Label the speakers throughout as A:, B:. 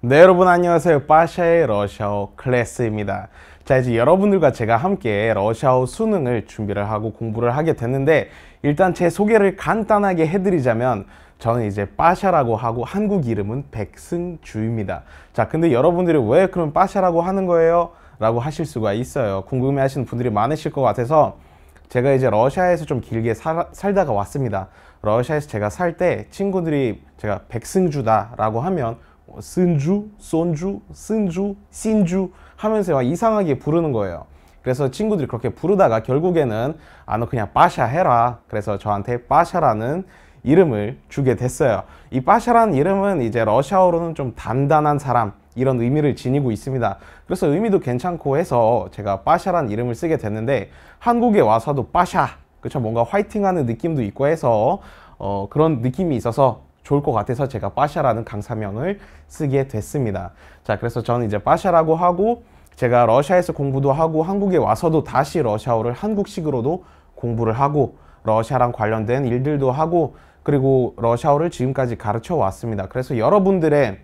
A: 네 여러분 안녕하세요 빠샤의 러시아어 클래스입니다 자 이제 여러분들과 제가 함께 러시아어 수능을 준비를 하고 공부를 하게 됐는데 일단 제 소개를 간단하게 해드리자면 저는 이제 빠샤라고 하고 한국 이름은 백승주입니다 자 근데 여러분들이 왜 그럼 빠샤라고 하는 거예요? 라고 하실 수가 있어요 궁금해 하시는 분들이 많으실 것 같아서 제가 이제 러시아에서 좀 길게 살, 살다가 왔습니다 러시아에서 제가 살 때 친구들이 제가 백승주다 라고 하면 쓴주, 쏜주, 쓴주, 신주 하면서 막 이상하게 부르는 거예요. 그래서 친구들이 그렇게 부르다가 결국에는 아 너 그냥 빠샤 해라. 그래서 저한테 빠샤라는 이름을 주게 됐어요. 이 빠샤라는 이름은 이제 러시아어로는 좀 단단한 사람 이런 의미를 지니고 있습니다. 그래서 의미도 괜찮고 해서 제가 빠샤라는 이름을 쓰게 됐는데 한국에 와서도 빠샤 그쵸 뭔가 화이팅하는 느낌도 있고 해서 어, 그런 느낌이 있어서 좋을 것 같아서 제가 빠샤라는 강사명을 쓰게 됐습니다. 자, 그래서 저는 이제 빠샤라고 하고 제가 러시아에서 공부도 하고 한국에 와서도 다시 러시아어를 한국식으로도 공부를 하고 러시아랑 관련된 일들도 하고 그리고 러시아어를 지금까지 가르쳐 왔습니다. 그래서 여러분들의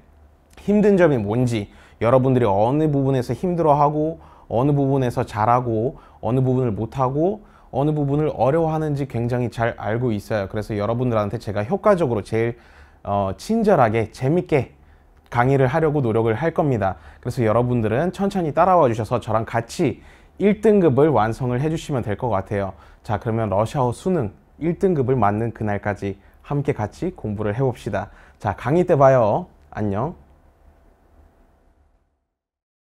A: 힘든 점이 뭔지 여러분들이 어느 부분에서 힘들어하고 어느 부분에서 잘하고 어느 부분을 못하고 어느 부분을 어려워하는지 굉장히 잘 알고 있어요. 그래서 여러분들한테 제가 효과적으로 제일 어, 친절하게 재밌게 강의를 하려고 노력을 할 겁니다. 그래서 여러분들은 천천히 따라와 주셔서 저랑 같이 1등급을 완성을 해주시면 될 것 같아요. 자 그러면 러시아어 수능 1등급을 맞는 그날까지 함께 같이 공부를 해봅시다. 자 강의 때 봐요. 안녕.